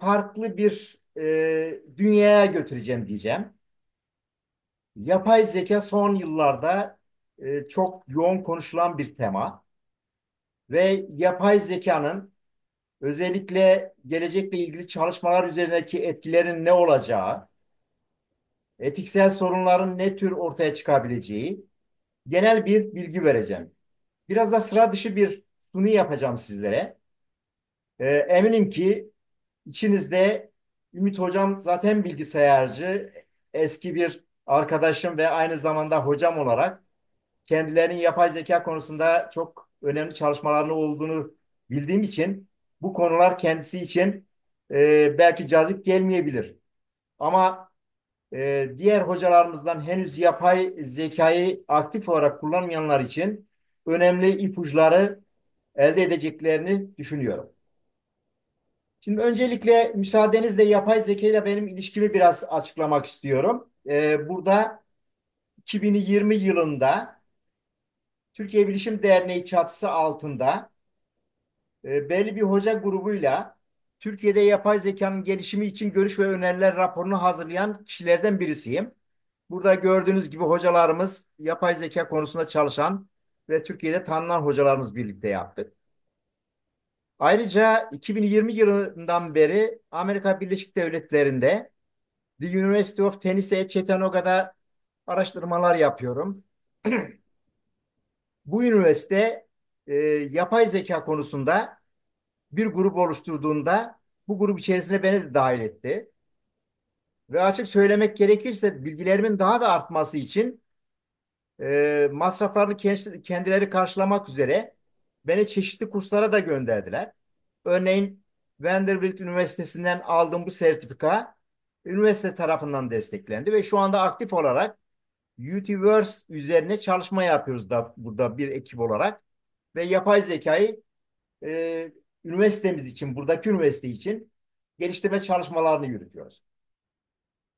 farklı bir e, dünyaya götüreceğim diyeceğim. Yapay zeka son yıllarda e, çok yoğun konuşulan bir tema ve yapay zekanın özellikle gelecekle ilgili çalışmalar üzerindeki etkilerin ne olacağı, etiksel sorunların ne tür ortaya çıkabileceği genel bir bilgi vereceğim. Biraz da sıra dışı bir sunu yapacağım sizlere. E, eminim ki İçinizde Ümit Hocam zaten bilgisayarcı, eski bir arkadaşım ve aynı zamanda hocam olarak kendilerinin yapay zeka konusunda çok önemli çalışmalarının olduğunu bildiğim için bu konular kendisi için e, belki cazip gelmeyebilir. Ama e, diğer hocalarımızdan henüz yapay zekayı aktif olarak kullanmayanlar için önemli ipuçları elde edeceklerini düşünüyorum. Şimdi öncelikle müsaadenizle yapay zeka ile benim ilişkimi biraz açıklamak istiyorum. Ee, burada 2020 yılında Türkiye Bilişim Derneği çatısı altında e, belli bir hoca grubuyla Türkiye'de yapay zekanın gelişimi için görüş ve öneriler raporunu hazırlayan kişilerden birisiyim. Burada gördüğünüz gibi hocalarımız yapay zeka konusunda çalışan ve Türkiye'de tanınan hocalarımız birlikte yaptık. Ayrıca 2020 yılından beri Amerika Birleşik Devletleri'nde The University of Tennessee Chattanooga'da araştırmalar yapıyorum. Bu üniversite e, yapay zeka konusunda bir grup oluşturduğunda bu grup içerisine beni de dahil etti. Ve açık söylemek gerekirse bilgilerimin daha da artması için e, masraflarını kendileri karşılamak üzere Beni çeşitli kurslara da gönderdiler. Örneğin Vanderbilt Üniversitesi'nden aldığım bu sertifika üniversite tarafından desteklendi ve şu anda aktif olarak Utiverse üzerine çalışma yapıyoruz da burada bir ekip olarak ve yapay zekayı e, üniversitemiz için, buradaki üniversite için geliştirme çalışmalarını yürütüyoruz.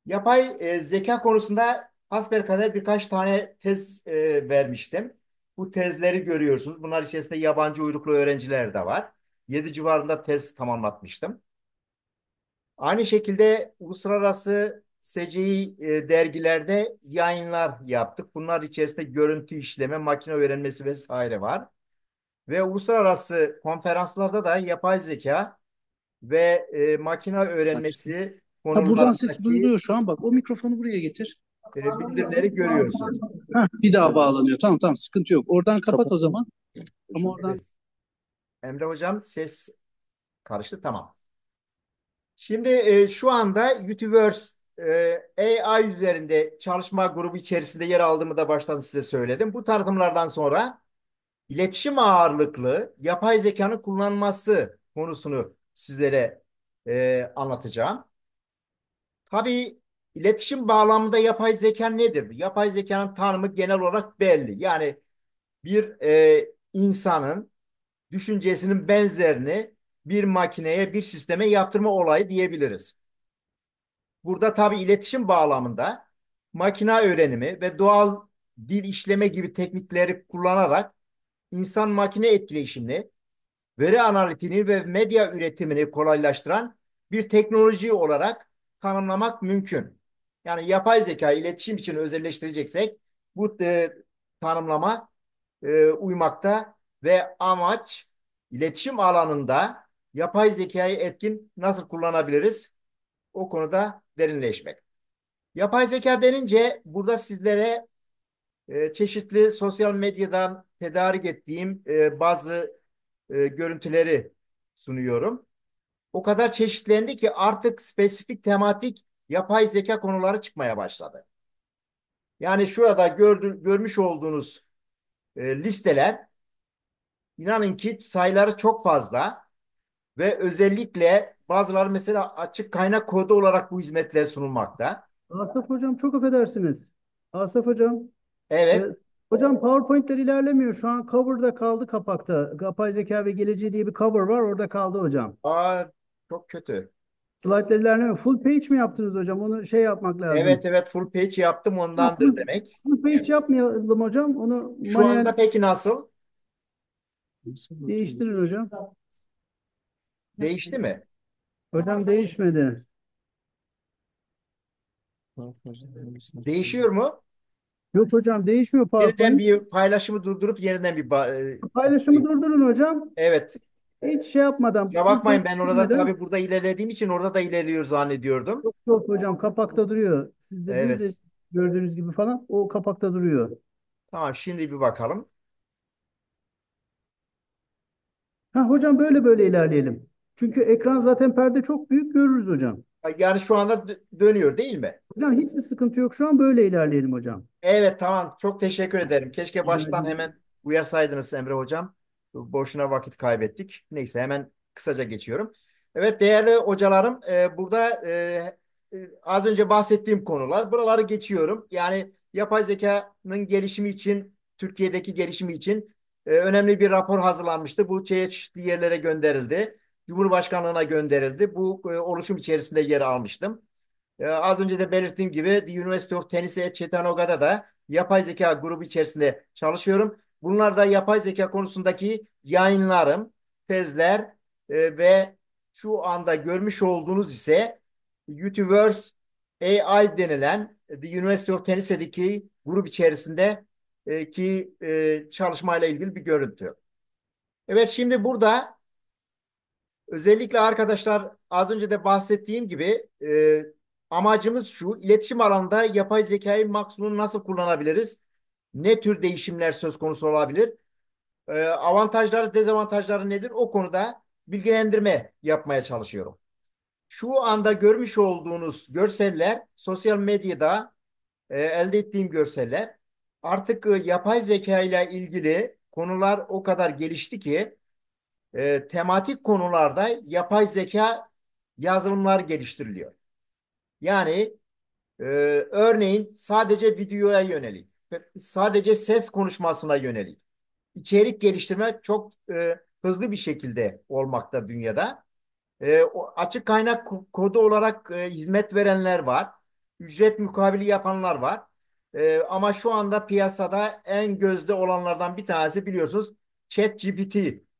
Yapay e, zeka konusunda hasbelkader birkaç tane tez e, vermiştim bu tezleri görüyorsunuz. Bunlar içerisinde yabancı uyruklu öğrenciler de var. 7 civarında tez tamamlatmıştım. Aynı şekilde uluslararası SCI e, dergilerde yayınlar yaptık. Bunlar içerisinde görüntü işleme, makine öğrenmesi vesaire var. Ve uluslararası konferanslarda da yapay zeka ve e, makine öğrenmesi ha, konularındaki... Ha, buradan ses duyuluyor şu an bak. O mikrofonu buraya getir. E, bildirimleri görüyorsunuz. Heh, bir daha bağlanıyor. Tamam tamam sıkıntı yok. Oradan kapat, kapat. o zaman. Ama oradan... Emre Hocam ses karıştı. Tamam. Şimdi e, şu anda Utiverse e, AI üzerinde çalışma grubu içerisinde yer aldığımı da baştan size söyledim. Bu tanıtımlardan sonra iletişim ağırlıklı yapay zekanın kullanması konusunu sizlere e, anlatacağım. Tabii İletişim bağlamında yapay zeka nedir? Yapay zekanın tanımı genel olarak belli. Yani bir e, insanın düşüncesinin benzerini bir makineye, bir sisteme yaptırma olayı diyebiliriz. Burada tabii iletişim bağlamında makina öğrenimi ve doğal dil işleme gibi teknikleri kullanarak insan makine etkileşimini, veri analitini ve medya üretimini kolaylaştıran bir teknoloji olarak tanımlamak mümkün. Yani yapay zeka iletişim için özelleştireceksek bu e, tanımlama e, uymakta ve amaç iletişim alanında yapay zekayı etkin nasıl kullanabiliriz? O konuda derinleşmek. Yapay zeka denince burada sizlere e, çeşitli sosyal medyadan tedarik ettiğim e, bazı e, görüntüleri sunuyorum. O kadar çeşitlendi ki artık spesifik tematik yapay zeka konuları çıkmaya başladı. Yani şurada gördü, görmüş olduğunuz e, listeler inanın ki sayıları çok fazla ve özellikle bazıları mesela açık kaynak kodu olarak bu hizmetler sunulmakta. Asaf hocam çok affedersiniz. Asaf hocam. Evet. E, hocam PowerPoint'ler ilerlemiyor. Şu an cover'da kaldı kapakta. Yapay zeka ve geleceği diye bir cover var. Orada kaldı hocam. Aa, çok kötü. Slaytlar ilerleme. Full page mi yaptınız hocam? Onu şey yapmak lazım. Evet evet full page yaptım ondandır Nasıl? demek. Full page yapmayalım hocam. Onu Şu manuel anda peki nasıl? değiştirin hocam. Değişti mi? Hocam değişmedi. Değişiyor mu? Yok hocam değişmiyor Yeniden bir paylaşımı durdurup yeniden bir e, Paylaşımı durdurun hocam. evet hiç şey yapmadan. Ya bakmayın ben orada Bilmeden- tabii burada ilerlediğim için orada da ilerliyor zannediyordum. Yok yok hocam kapakta duruyor. Siz dediniz Evet. gördüğünüz gibi falan o kapakta duruyor. Tamam şimdi bir bakalım. Ha hocam böyle böyle ilerleyelim. Çünkü ekran zaten perde çok büyük görürüz hocam. Yani şu anda dönüyor değil mi? Hocam hiçbir sıkıntı yok. Şu an böyle ilerleyelim hocam. Evet tamam çok teşekkür ederim. Keşke Rica baştan ederim. hemen uyarsaydınız Emre hocam. Boşuna vakit kaybettik. Neyse hemen kısaca geçiyorum. Evet değerli hocalarım e, burada e, e, az önce bahsettiğim konular. Buraları geçiyorum. Yani yapay zekanın gelişimi için, Türkiye'deki gelişimi için e, önemli bir rapor hazırlanmıştı. Bu çeşitli yerlere gönderildi. Cumhurbaşkanlığına gönderildi. Bu e, oluşum içerisinde yer almıştım. E, az önce de belirttiğim gibi The University of Tennessee Chattanooga'da da yapay zeka grubu içerisinde çalışıyorum. Bunlar da yapay zeka konusundaki yayınlarım, tezler e, ve şu anda görmüş olduğunuz ise Utiverse AI denilen The University of Tennessee'deki grup içerisinde e, ki e, çalışmayla ilgili bir görüntü. Evet şimdi burada özellikle arkadaşlar az önce de bahsettiğim gibi e, amacımız şu iletişim alanında yapay zekayı maksimum nasıl kullanabiliriz? ne tür değişimler söz konusu olabilir? E, avantajları, dezavantajları nedir? O konuda bilgilendirme yapmaya çalışıyorum. Şu anda görmüş olduğunuz görseller sosyal medyada e, elde ettiğim görseller. Artık e, yapay zeka ile ilgili konular o kadar gelişti ki e, tematik konularda yapay zeka yazılımlar geliştiriliyor. Yani e, örneğin sadece videoya yönelik sadece ses konuşmasına yönelik. İçerik geliştirme çok e, hızlı bir şekilde olmakta dünyada. E, açık kaynak kodu olarak e, hizmet verenler var. Ücret mukabili yapanlar var. E, ama şu anda piyasada en gözde olanlardan bir tanesi biliyorsunuz ChatGPT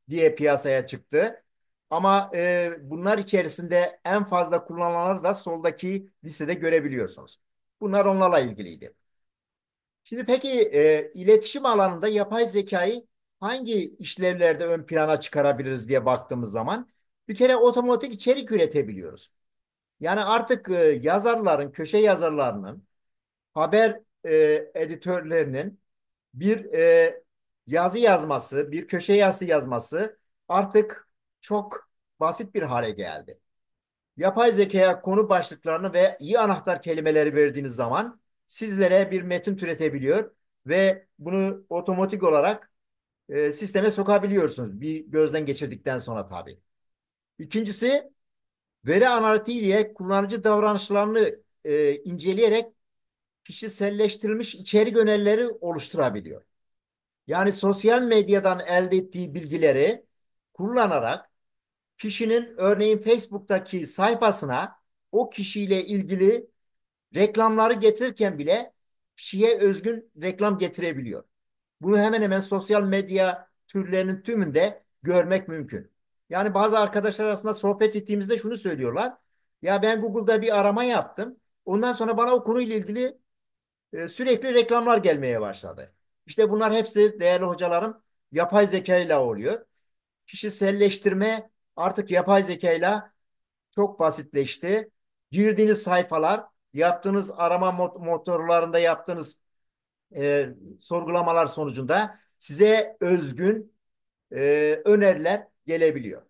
diye piyasaya çıktı. Ama e, bunlar içerisinde en fazla kullanılanları da soldaki listede görebiliyorsunuz. Bunlar onlarla ilgiliydi. Şimdi peki e, iletişim alanında yapay zekayı hangi işlevlerde ön plana çıkarabiliriz diye baktığımız zaman bir kere otomatik içerik üretebiliyoruz. Yani artık e, yazarların, köşe yazarlarının, haber e, editörlerinin bir e, yazı yazması, bir köşe yazısı yazması artık çok basit bir hale geldi. Yapay zekaya konu başlıklarını ve iyi anahtar kelimeleri verdiğiniz zaman sizlere bir metin türetebiliyor ve bunu otomatik olarak e, sisteme sokabiliyorsunuz bir gözden geçirdikten sonra tabi. İkincisi veri analitiğiyle kullanıcı davranışlarını e, inceleyerek kişiselleştirilmiş içerik önerileri oluşturabiliyor. Yani sosyal medyadan elde ettiği bilgileri kullanarak kişinin örneğin Facebook'taki sayfasına o kişiyle ilgili reklamları getirirken bile kişiye özgün reklam getirebiliyor. Bunu hemen hemen sosyal medya türlerinin tümünde görmek mümkün. Yani bazı arkadaşlar arasında sohbet ettiğimizde şunu söylüyorlar. Ya ben Google'da bir arama yaptım. Ondan sonra bana o konuyla ilgili e, sürekli reklamlar gelmeye başladı. İşte bunlar hepsi değerli hocalarım yapay zeka ile oluyor. Kişiselleştirme artık yapay zeka ile çok basitleşti. Girdiğiniz sayfalar yaptığınız arama motorlarında yaptığınız e, sorgulamalar sonucunda size özgün e, öneriler gelebiliyor.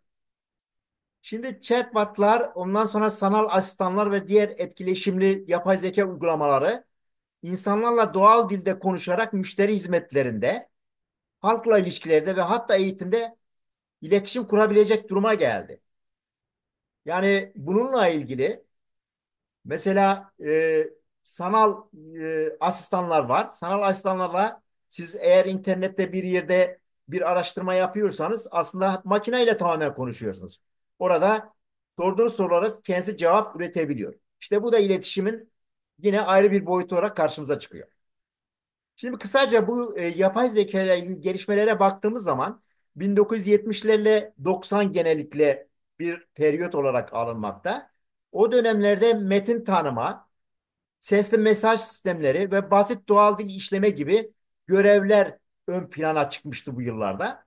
Şimdi chatbotlar, ondan sonra sanal asistanlar ve diğer etkileşimli yapay zeka uygulamaları insanlarla doğal dilde konuşarak müşteri hizmetlerinde, halkla ilişkilerde ve hatta eğitimde iletişim kurabilecek duruma geldi. Yani bununla ilgili Mesela e, sanal e, asistanlar var. Sanal asistanlarla siz eğer internette bir yerde bir araştırma yapıyorsanız aslında makineyle tamamen konuşuyorsunuz. Orada sorduğunuz sorulara kendisi cevap üretebiliyor. İşte bu da iletişimin yine ayrı bir boyutu olarak karşımıza çıkıyor. Şimdi kısaca bu e, yapay zeka ile ilgili gelişmelere baktığımız zaman 1970'lerle 90 genellikle bir periyot olarak alınmakta. O dönemlerde metin tanıma, sesli mesaj sistemleri ve basit doğal dil işleme gibi görevler ön plana çıkmıştı bu yıllarda.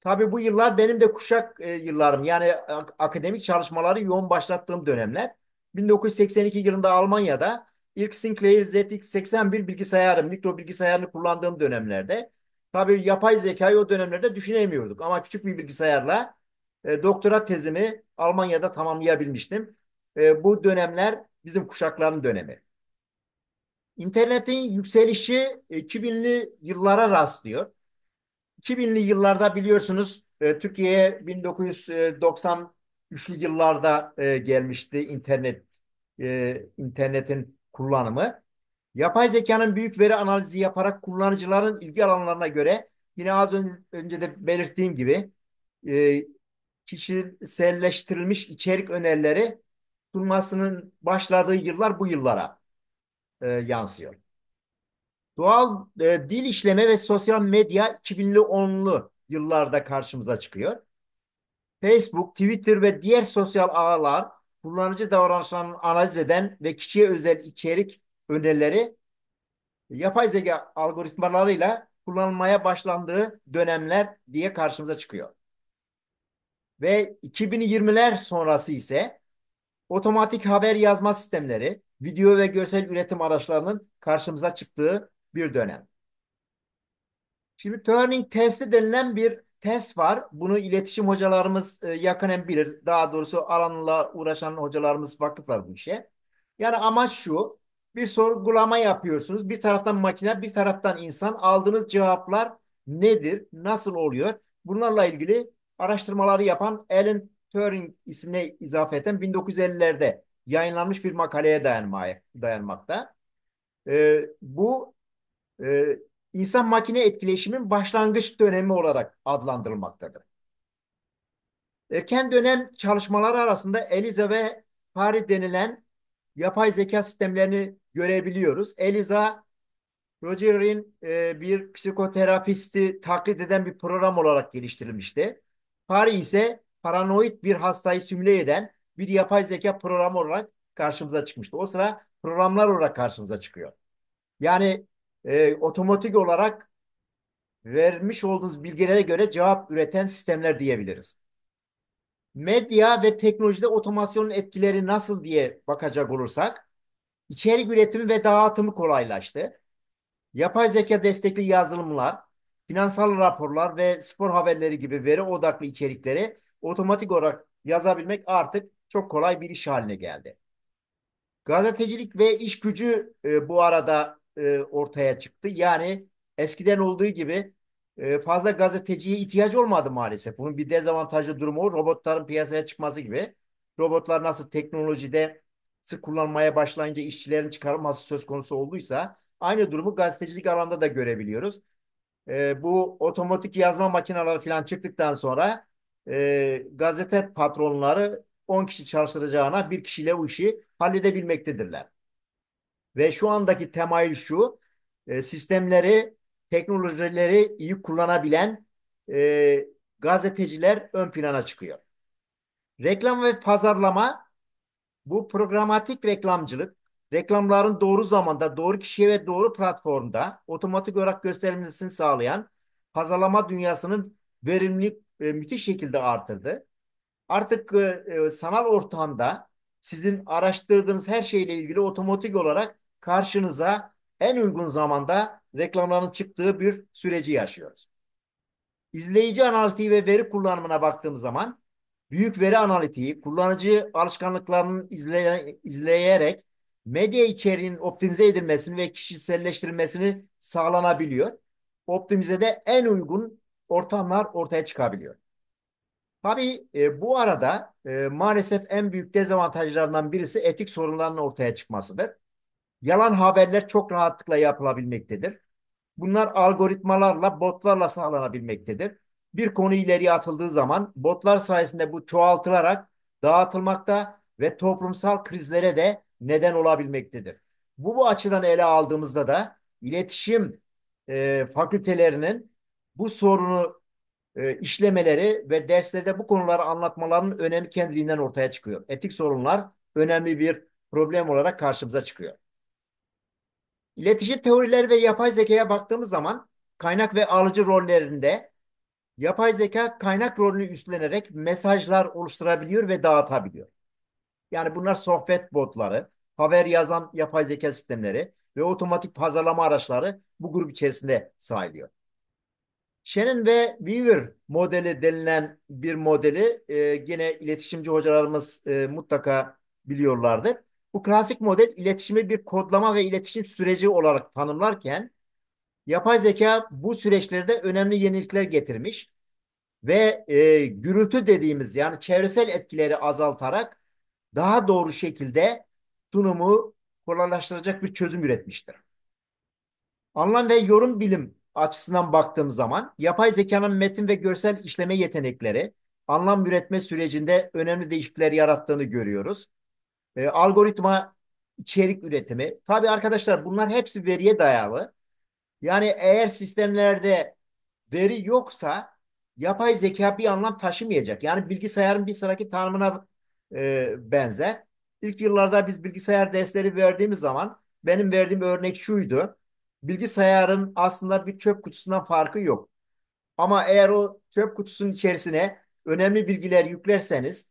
Tabii bu yıllar benim de kuşak e, yıllarım yani akademik çalışmaları yoğun başlattığım dönemler. 1982 yılında Almanya'da ilk Sinclair ZX81 bilgisayarı, mikro bilgisayarını kullandığım dönemlerde tabii yapay zekayı o dönemlerde düşünemiyorduk ama küçük bir bilgisayarla e, doktora tezimi Almanya'da tamamlayabilmiştim e, bu dönemler bizim kuşakların dönemi. İnternetin yükselişi 2000'li yıllara rastlıyor. 2000'li yıllarda biliyorsunuz e, Türkiye'ye 1993'lü yıllarda e, gelmişti internet e, internetin kullanımı. Yapay zekanın büyük veri analizi yaparak kullanıcıların ilgi alanlarına göre yine az önce de belirttiğim gibi e, kişiselleştirilmiş içerik önerileri durmasının başladığı yıllar bu yıllara e, yansıyor. Doğal e, dil işleme ve sosyal medya 2010'lu yıllarda karşımıza çıkıyor. Facebook, Twitter ve diğer sosyal ağlar kullanıcı davranışlarını analiz eden ve kişiye özel içerik önerileri yapay zeka algoritmalarıyla kullanılmaya başlandığı dönemler diye karşımıza çıkıyor. Ve 2020'ler sonrası ise otomatik haber yazma sistemleri, video ve görsel üretim araçlarının karşımıza çıktığı bir dönem. Şimdi Turing testi denilen bir test var. Bunu iletişim hocalarımız e, yakınen bilir. Daha doğrusu alanla uğraşan hocalarımız vakıflar bu işe. Yani amaç şu. Bir sorgulama yapıyorsunuz. Bir taraftan makine, bir taraftan insan. Aldığınız cevaplar nedir? Nasıl oluyor? Bunlarla ilgili araştırmaları yapan Alan Turing ismine izafeten 1950'lerde yayınlanmış bir makaleye dayanmakta. E, bu e, insan makine etkileşimin başlangıç dönemi olarak adlandırılmaktadır. Erken dönem çalışmaları arasında Eliza ve PARI denilen yapay zeka sistemlerini görebiliyoruz. Eliza, Roger'in e, bir psikoterapisti taklit eden bir program olarak geliştirilmişti. PARI ise paranoid bir hastayı simüle eden bir yapay zeka programı olarak karşımıza çıkmıştı. O sıra programlar olarak karşımıza çıkıyor. Yani e, otomatik olarak vermiş olduğunuz bilgilere göre cevap üreten sistemler diyebiliriz. Medya ve teknolojide otomasyonun etkileri nasıl diye bakacak olursak, içerik üretimi ve dağıtımı kolaylaştı. Yapay zeka destekli yazılımlar, finansal raporlar ve spor haberleri gibi veri odaklı içerikleri otomatik olarak yazabilmek artık çok kolay bir iş haline geldi. Gazetecilik ve iş gücü e, bu arada e, ortaya çıktı. Yani eskiden olduğu gibi e, fazla gazeteciye ihtiyaç olmadı maalesef. Bunun bir dezavantajlı durumu robotların piyasaya çıkması gibi. Robotlar nasıl teknolojide sık kullanmaya başlayınca işçilerin çıkarılması söz konusu olduysa aynı durumu gazetecilik alanda da görebiliyoruz. E, bu otomatik yazma makineleri falan çıktıktan sonra e, gazete patronları 10 kişi çalıştıracağına bir kişiyle bu işi halledebilmektedirler. Ve şu andaki temayül şu, e, sistemleri, teknolojileri iyi kullanabilen e, gazeteciler ön plana çıkıyor. Reklam ve pazarlama bu programatik reklamcılık, reklamların doğru zamanda, doğru kişiye ve doğru platformda otomatik olarak gösterilmesini sağlayan pazarlama dünyasının verimli e, müthiş şekilde artırdı. Artık e, e, sanal ortamda sizin araştırdığınız her şeyle ilgili otomatik olarak karşınıza en uygun zamanda reklamların çıktığı bir süreci yaşıyoruz. İzleyici analitiği ve veri kullanımına baktığımız zaman büyük veri analitiği kullanıcı alışkanlıklarını izleye, izleyerek medya içeriğinin optimize edilmesini ve kişiselleştirilmesini sağlanabiliyor. Optimize de en uygun ortamlar ortaya çıkabiliyor. Tabii e, bu arada e, maalesef en büyük dezavantajlarından birisi etik sorunların ortaya çıkmasıdır. Yalan haberler çok rahatlıkla yapılabilmektedir. Bunlar algoritmalarla, botlarla sağlanabilmektedir. Bir konu ileriye atıldığı zaman botlar sayesinde bu çoğaltılarak dağıtılmakta ve toplumsal krizlere de neden olabilmektedir. Bu bu açıdan ele aldığımızda da iletişim e, fakültelerinin bu sorunu e, işlemeleri ve derslerde bu konuları anlatmalarının önemi kendiliğinden ortaya çıkıyor. Etik sorunlar önemli bir problem olarak karşımıza çıkıyor. İletişim teorileri ve yapay zekaya baktığımız zaman kaynak ve alıcı rollerinde yapay zeka kaynak rolünü üstlenerek mesajlar oluşturabiliyor ve dağıtabiliyor. Yani bunlar sohbet botları, haber yazan yapay zeka sistemleri ve otomatik pazarlama araçları bu grup içerisinde sayılıyor. Shannon ve Weaver modeli denilen bir modeli e, yine iletişimci hocalarımız e, mutlaka biliyorlardı. Bu klasik model iletişimi bir kodlama ve iletişim süreci olarak tanımlarken yapay zeka bu süreçlerde önemli yenilikler getirmiş ve e, gürültü dediğimiz yani çevresel etkileri azaltarak daha doğru şekilde sunumu kolaylaştıracak bir çözüm üretmiştir. Anlam ve yorum bilim açısından baktığım zaman yapay zekanın metin ve görsel işleme yetenekleri anlam üretme sürecinde önemli değişiklikler yarattığını görüyoruz. E, algoritma içerik üretimi. Tabii arkadaşlar bunlar hepsi veriye dayalı. Yani eğer sistemlerde veri yoksa yapay zeka bir anlam taşımayacak. Yani bilgisayarın bir sonraki tanımına e, benzer. İlk yıllarda biz bilgisayar dersleri verdiğimiz zaman benim verdiğim örnek şuydu bilgisayarın aslında bir çöp kutusundan farkı yok. Ama eğer o çöp kutusunun içerisine önemli bilgiler yüklerseniz,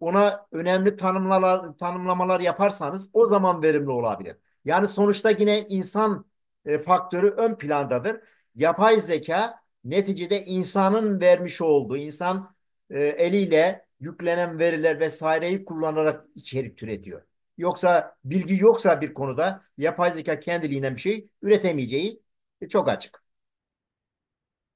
ona önemli tanımlar tanımlamalar yaparsanız o zaman verimli olabilir. Yani sonuçta yine insan e, faktörü ön plandadır. Yapay zeka neticede insanın vermiş olduğu, insan e, eliyle yüklenen veriler vesaireyi kullanarak içerik türetiyor. Yoksa bilgi yoksa bir konuda yapay zeka kendiliğinden bir şey üretemeyeceği e, çok açık.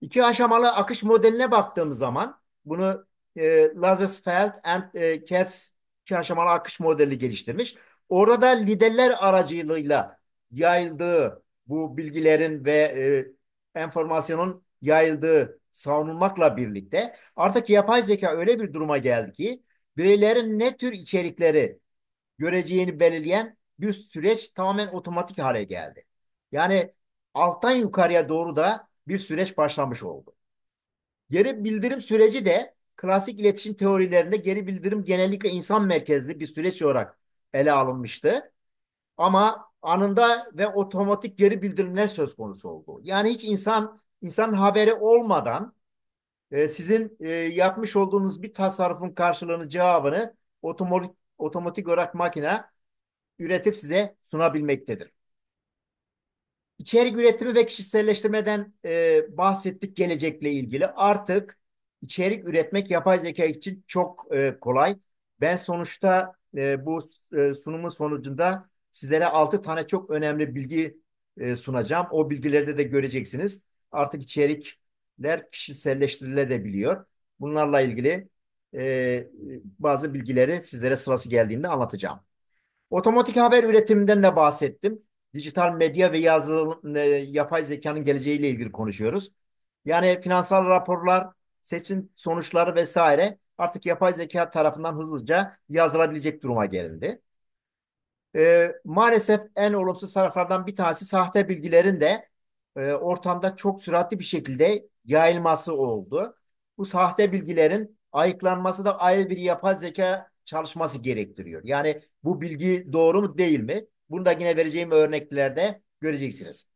İki aşamalı akış modeline baktığımız zaman bunu e, Lazarsfeld and e, Katz iki aşamalı akış modeli geliştirmiş. Orada da liderler aracılığıyla yayıldığı bu bilgilerin ve e, enformasyonun yayıldığı savunulmakla birlikte artık yapay zeka öyle bir duruma geldi ki bireylerin ne tür içerikleri göreceğini belirleyen bir süreç tamamen otomatik hale geldi. Yani alttan yukarıya doğru da bir süreç başlamış oldu. Geri bildirim süreci de klasik iletişim teorilerinde geri bildirim genellikle insan merkezli bir süreç olarak ele alınmıştı. Ama anında ve otomatik geri bildirimler söz konusu oldu. Yani hiç insan insan haberi olmadan e, sizin e, yapmış olduğunuz bir tasarrufun karşılığını cevabını otomatik otomatik olarak makine üretip size sunabilmektedir. İçerik üretimi ve kişiselleştirmeden e, bahsettik gelecekle ilgili. Artık içerik üretmek yapay zeka için çok e, kolay. Ben sonuçta e, bu e, sunumun sonucunda sizlere 6 tane çok önemli bilgi e, sunacağım. O bilgilerde de göreceksiniz. Artık içerikler kişiselleştirilebiliyor. Bunlarla ilgili e, bazı bilgileri sizlere sırası geldiğinde anlatacağım. Otomatik haber üretiminden de bahsettim. Dijital medya ve yazılım, e, yapay zekanın geleceğiyle ilgili konuşuyoruz. Yani finansal raporlar, seçim sonuçları vesaire artık yapay zeka tarafından hızlıca yazılabilecek duruma gelindi. E, maalesef en olumsuz taraflardan bir tanesi sahte bilgilerin de e, ortamda çok süratli bir şekilde yayılması oldu. Bu sahte bilgilerin ayıklanması da ayrı bir yapay zeka çalışması gerektiriyor. Yani bu bilgi doğru mu değil mi? Bunu da yine vereceğim örneklerde göreceksiniz.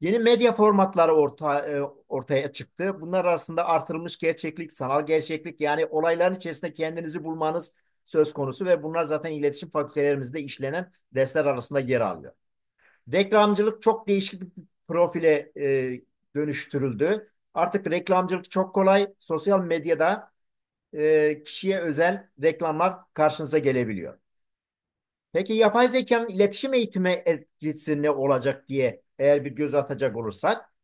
Yeni medya formatları orta, e, ortaya çıktı. Bunlar arasında artırılmış gerçeklik, sanal gerçeklik yani olayların içerisinde kendinizi bulmanız söz konusu ve bunlar zaten iletişim fakültelerimizde işlenen dersler arasında yer alıyor. Reklamcılık çok değişik bir profile e, dönüştürüldü. Artık reklamcılık çok kolay. Sosyal medyada e, kişiye özel reklamlar karşınıza gelebiliyor. Peki yapay zekanın iletişim eğitimi etkisi ne olacak diye eğer bir göz atacak olursak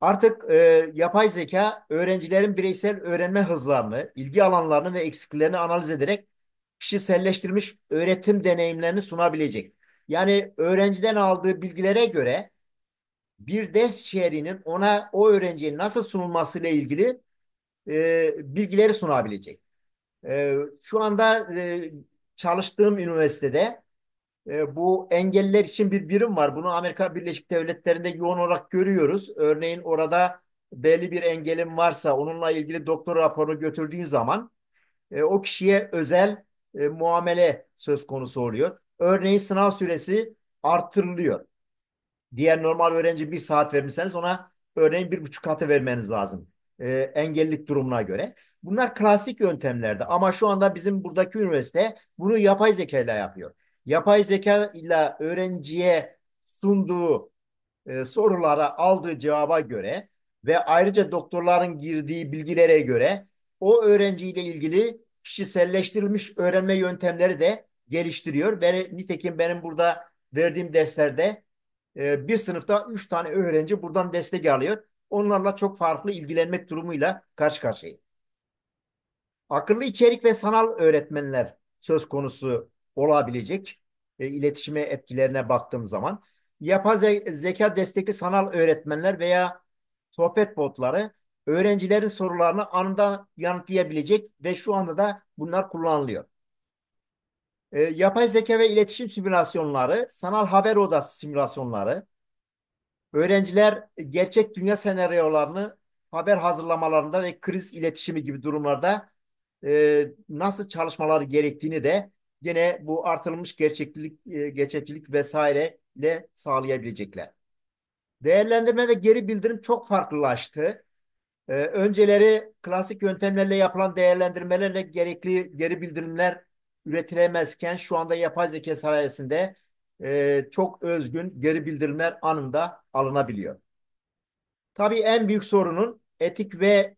artık e, yapay zeka öğrencilerin bireysel öğrenme hızlarını, ilgi alanlarını ve eksiklerini analiz ederek kişiselleştirilmiş öğretim deneyimlerini sunabilecek. Yani öğrenciden aldığı bilgilere göre bir ders şiirinin ona o öğrenciye nasıl sunulmasıyla ilgili e, bilgileri sunabilecek. E, şu anda e, çalıştığım üniversitede e, bu engeller için bir birim var. Bunu Amerika Birleşik Devletleri'nde yoğun olarak görüyoruz. Örneğin orada belli bir engelin varsa onunla ilgili doktor raporunu götürdüğün zaman e, o kişiye özel e, muamele söz konusu oluyor. Örneğin sınav süresi artırılıyor. Diğer normal öğrenci bir saat vermişseniz ona örneğin bir buçuk katı vermeniz lazım. E, engellilik durumuna göre. Bunlar klasik yöntemlerdi ama şu anda bizim buradaki üniversite bunu yapay zeka ile yapıyor. Yapay zeka ile öğrenciye sunduğu e, sorulara aldığı cevaba göre ve ayrıca doktorların girdiği bilgilere göre o öğrenciyle ilgili kişiselleştirilmiş öğrenme yöntemleri de geliştiriyor. Ve nitekim benim burada verdiğim derslerde ee, bir sınıfta üç tane öğrenci buradan destek alıyor. Onlarla çok farklı ilgilenmek durumuyla karşı karşıya. Akıllı içerik ve sanal öğretmenler söz konusu olabilecek e, iletişime etkilerine baktığım zaman yapay zeka destekli sanal öğretmenler veya sohbet botları öğrencilerin sorularını anında yanıtlayabilecek ve şu anda da bunlar kullanılıyor. E, yapay zeka ve iletişim simülasyonları, sanal haber odası simülasyonları, öğrenciler gerçek dünya senaryolarını haber hazırlamalarında ve kriz iletişimi gibi durumlarda e, nasıl çalışmaları gerektiğini de gene bu artırılmış gerçeklik, e, gerçekçilik vesaire ile sağlayabilecekler. Değerlendirme ve geri bildirim çok farklılaştı. E, önceleri klasik yöntemlerle yapılan değerlendirmelerle gerekli geri bildirimler üretilemezken şu anda yapay zeka sayesinde e, çok özgün geri bildirimler anında alınabiliyor. Tabii en büyük sorunun etik ve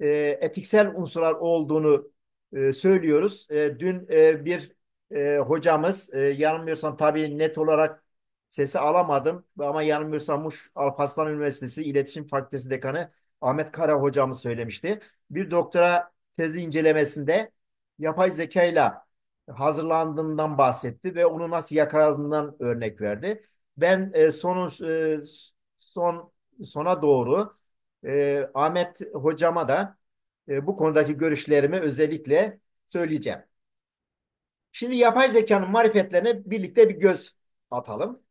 e, etiksel unsurlar olduğunu e, söylüyoruz. E, dün e, bir e, hocamız e, yanılmıyorsam tabii net olarak sesi alamadım ama yanılmıyorsam Muş Alparslan Üniversitesi İletişim Fakültesi Dekanı Ahmet Kara hocamız söylemişti. Bir doktora tezi incelemesinde yapay zekayla hazırlandığından bahsetti ve onu nasıl yakaladığından örnek verdi. Ben e, sonu e, son sona doğru e, Ahmet hocama da e, bu konudaki görüşlerimi özellikle söyleyeceğim. Şimdi yapay zekanın marifetlerine birlikte bir göz atalım.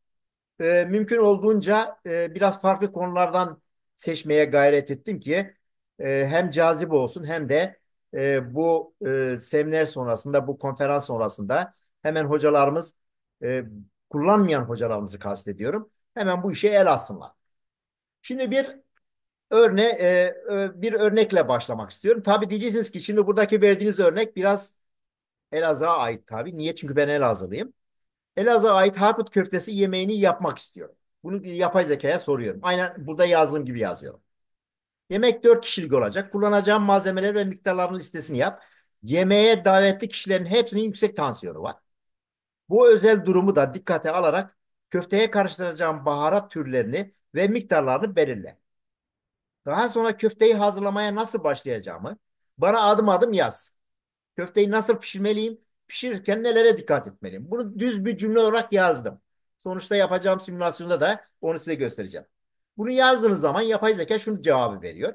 E, mümkün olduğunca e, biraz farklı konulardan seçmeye gayret ettim ki e, hem cazip olsun hem de e, bu e, seminer sonrasında, bu konferans sonrasında hemen hocalarımız, e, kullanmayan hocalarımızı kastediyorum, hemen bu işe el alsınlar. Şimdi bir örne e, bir örnekle başlamak istiyorum. Tabi diyeceksiniz ki şimdi buradaki verdiğiniz örnek biraz Elazığ'a ait tabi. Niye? Çünkü ben Elazığlıyım. Elazığ'a ait Harput köftesi yemeğini yapmak istiyorum. Bunu yapay zekaya soruyorum. Aynen burada yazdığım gibi yazıyorum. Yemek 4 kişilik olacak. Kullanacağım malzemeler ve miktarların listesini yap. Yemeğe davetli kişilerin hepsinin yüksek tansiyonu var. Bu özel durumu da dikkate alarak köfteye karıştıracağım baharat türlerini ve miktarlarını belirle. Daha sonra köfteyi hazırlamaya nasıl başlayacağımı bana adım adım yaz. Köfteyi nasıl pişirmeliyim? Pişirirken nelere dikkat etmeliyim? Bunu düz bir cümle olarak yazdım. Sonuçta yapacağım simülasyonda da onu size göstereceğim. Bunu yazdığınız zaman yapay zeka şunu cevabı veriyor.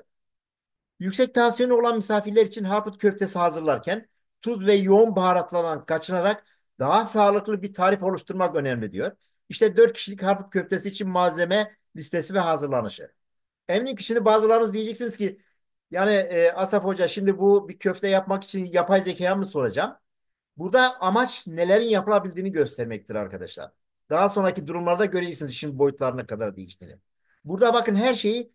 Yüksek tansiyonu olan misafirler için harput köftesi hazırlarken tuz ve yoğun baharatlardan kaçınarak daha sağlıklı bir tarif oluşturmak önemli diyor. İşte 4 kişilik harput köftesi için malzeme listesi ve hazırlanışı. Eminim ki şimdi bazılarınız diyeceksiniz ki yani e, Asaf Hoca şimdi bu bir köfte yapmak için yapay zekaya mı soracağım? Burada amaç nelerin yapılabildiğini göstermektir arkadaşlar. Daha sonraki durumlarda göreceksiniz şimdi boyutlarına kadar değiştiğini. Burada bakın her şeyi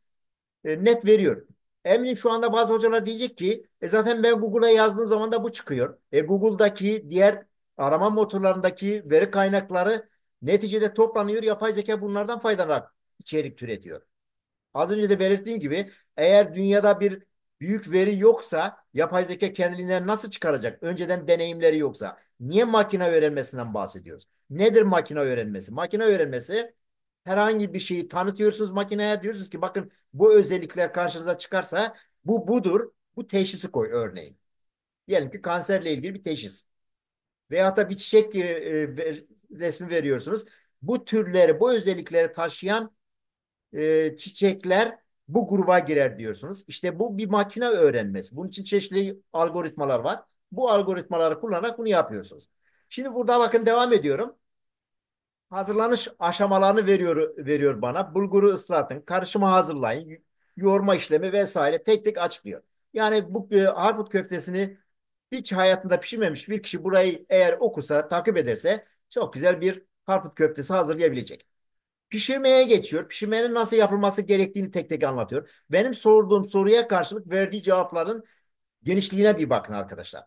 e, net veriyor. Eminim şu anda bazı hocalar diyecek ki e zaten ben Google'a yazdığım zaman da bu çıkıyor. E Google'daki diğer arama motorlarındaki veri kaynakları neticede toplanıyor. Yapay zeka bunlardan faydalanarak içerik türetiyor. Az önce de belirttiğim gibi eğer dünyada bir büyük veri yoksa yapay zeka kendiliğinden nasıl çıkaracak? Önceden deneyimleri yoksa. Niye makine öğrenmesinden bahsediyoruz? Nedir makine öğrenmesi? Makine öğrenmesi herhangi bir şeyi tanıtıyorsunuz makineye diyorsunuz ki bakın bu özellikler karşınıza çıkarsa bu budur. Bu teşhisi koy örneğin. Diyelim ki kanserle ilgili bir teşhis. Veya da bir çiçek e, e, ver, resmi veriyorsunuz. Bu türleri, bu özellikleri taşıyan e, çiçekler bu gruba girer diyorsunuz. İşte bu bir makine öğrenmesi. Bunun için çeşitli algoritmalar var. Bu algoritmaları kullanarak bunu yapıyorsunuz. Şimdi burada bakın devam ediyorum hazırlanış aşamalarını veriyor veriyor bana. Bulguru ıslatın, karışımı hazırlayın, yoğurma işlemi vesaire tek tek açıklıyor. Yani bu e, Harput köftesini hiç hayatında pişirmemiş bir kişi burayı eğer okusa takip ederse çok güzel bir Harput köftesi hazırlayabilecek. Pişirmeye geçiyor. Pişirmenin nasıl yapılması gerektiğini tek tek anlatıyor. Benim sorduğum soruya karşılık verdiği cevapların genişliğine bir bakın arkadaşlar.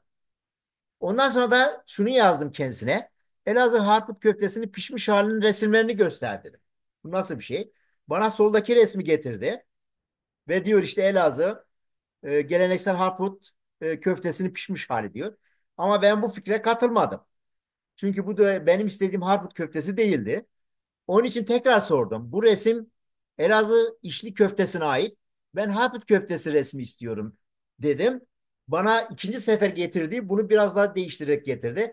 Ondan sonra da şunu yazdım kendisine. Elazığ Harput köftesinin pişmiş halinin resimlerini göster dedim. Bu nasıl bir şey? Bana soldaki resmi getirdi. Ve diyor işte Elazığ e, geleneksel Harput e, köftesinin pişmiş hali diyor. Ama ben bu fikre katılmadım. Çünkü bu da benim istediğim Harput köftesi değildi. Onun için tekrar sordum. Bu resim Elazığ işli köftesine ait. Ben Harput köftesi resmi istiyorum dedim. Bana ikinci sefer getirdi. Bunu biraz daha değiştirerek getirdi.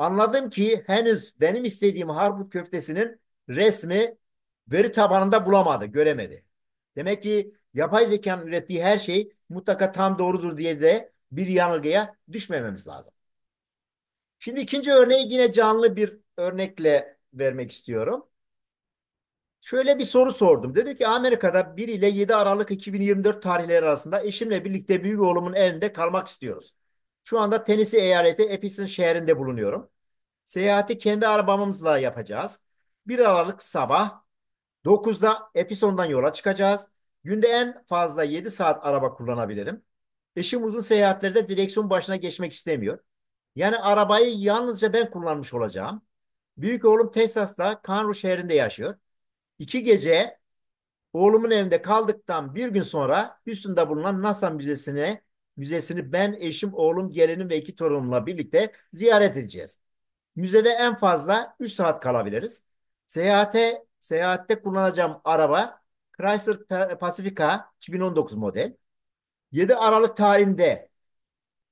Anladım ki henüz benim istediğim harput köftesinin resmi veri tabanında bulamadı, göremedi. Demek ki yapay zekanın ürettiği her şey mutlaka tam doğrudur diye de bir yanılgıya düşmememiz lazım. Şimdi ikinci örneği yine canlı bir örnekle vermek istiyorum. Şöyle bir soru sordum. Dedi ki Amerika'da 1 ile 7 Aralık 2024 tarihleri arasında eşimle birlikte büyük oğlumun evinde kalmak istiyoruz. Şu anda Tennessee eyaleti Epison şehrinde bulunuyorum. Seyahati kendi arabamızla yapacağız. 1 Aralık sabah 9'da Epison'dan yola çıkacağız. Günde en fazla 7 saat araba kullanabilirim. Eşim uzun seyahatlerde direksiyon başına geçmek istemiyor. Yani arabayı yalnızca ben kullanmış olacağım. Büyük oğlum Texas'ta Conroe şehrinde yaşıyor. İki gece oğlumun evinde kaldıktan bir gün sonra Houston'da bulunan NASA Müzesi'ne Müzesini ben, eşim, oğlum, gelinim ve iki torunumla birlikte ziyaret edeceğiz. Müzede en fazla 3 saat kalabiliriz. Seyahate, seyahatte kullanacağım araba Chrysler Pacifica 2019 model. 7 Aralık tarihinde